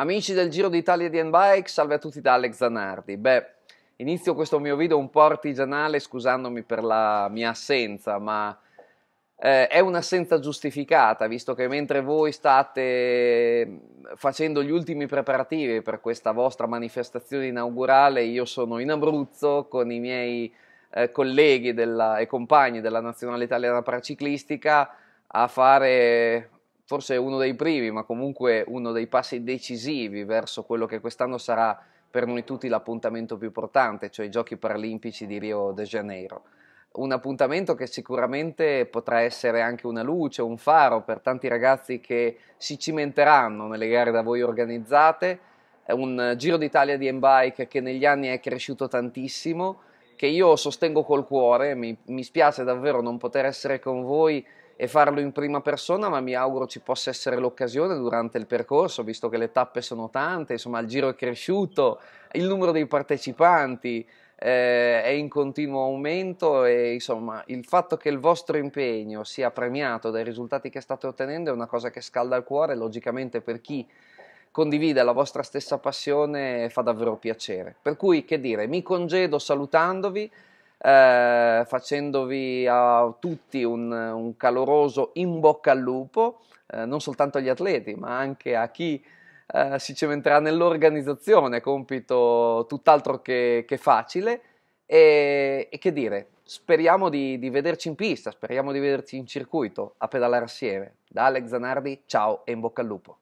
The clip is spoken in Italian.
Amici del Giro d'Italia di N-Bike, salve a tutti da Alex Zanardi. Beh, inizio questo mio video un po' artigianale scusandomi per la mia assenza, ma eh, è un'assenza giustificata, visto che mentre voi state facendo gli ultimi preparativi per questa vostra manifestazione inaugurale, io sono in Abruzzo con i miei eh, colleghi della, e compagni della Nazionale Italiana Paraciclistica a fare forse uno dei primi, ma comunque uno dei passi decisivi verso quello che quest'anno sarà per noi tutti l'appuntamento più importante, cioè i Giochi Paralimpici di Rio de Janeiro. Un appuntamento che sicuramente potrà essere anche una luce, un faro per tanti ragazzi che si cimenteranno nelle gare da voi organizzate. È un Giro d'Italia di M-Bike che negli anni è cresciuto tantissimo, che io sostengo col cuore, mi, mi spiace davvero non poter essere con voi e farlo in prima persona, ma mi auguro ci possa essere l'occasione durante il percorso, visto che le tappe sono tante, insomma il giro è cresciuto, il numero dei partecipanti eh, è in continuo aumento e insomma il fatto che il vostro impegno sia premiato dai risultati che state ottenendo è una cosa che scalda il cuore, logicamente per chi condivide la vostra stessa passione fa davvero piacere. Per cui che dire, mi congedo salutandovi eh, facendovi a tutti un, un, caloroso in bocca al lupo, eh, non soltanto agli atleti, ma anche a chi eh, si cementerà nell'organizzazione, compito tutt'altro che, che facile. E, e, che dire, speriamo di, di vederci in pista, speriamo di vederci in circuito a pedalare assieme. Da Alex Zanardi, ciao e in bocca al lupo.